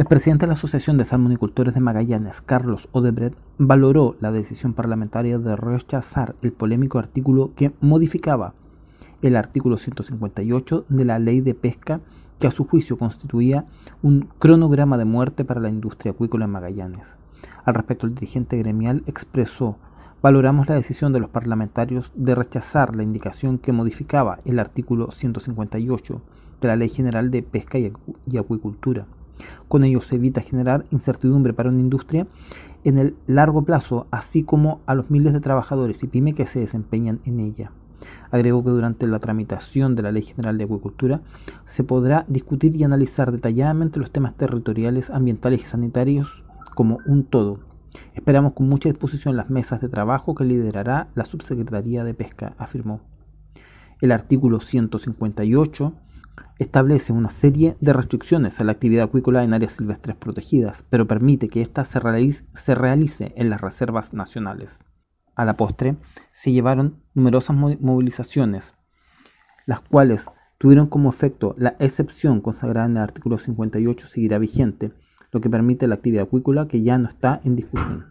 El presidente de la Asociación de Salmonicultores de Magallanes, Carlos Odebrecht, valoró la decisión parlamentaria de rechazar el polémico artículo que modificaba el artículo 158 de la Ley de Pesca que a su juicio constituía un cronograma de muerte para la industria acuícola en Magallanes. Al respecto, el dirigente gremial expresó valoramos la decisión de los parlamentarios de rechazar la indicación que modificaba el artículo 158 de la Ley General de Pesca y Acuicultura con ello se evita generar incertidumbre para una industria en el largo plazo, así como a los miles de trabajadores y pymes que se desempeñan en ella. Agregó que durante la tramitación de la Ley General de Acuicultura se podrá discutir y analizar detalladamente los temas territoriales, ambientales y sanitarios como un todo. Esperamos con mucha disposición las mesas de trabajo que liderará la Subsecretaría de Pesca, afirmó. El artículo 158 establece una serie de restricciones a la actividad acuícola en áreas silvestres protegidas, pero permite que ésta se, realice, se realice en las reservas nacionales. A la postre, se llevaron numerosas movilizaciones, las cuales tuvieron como efecto la excepción consagrada en el artículo 58 seguirá vigente, lo que permite la actividad acuícola que ya no está en discusión.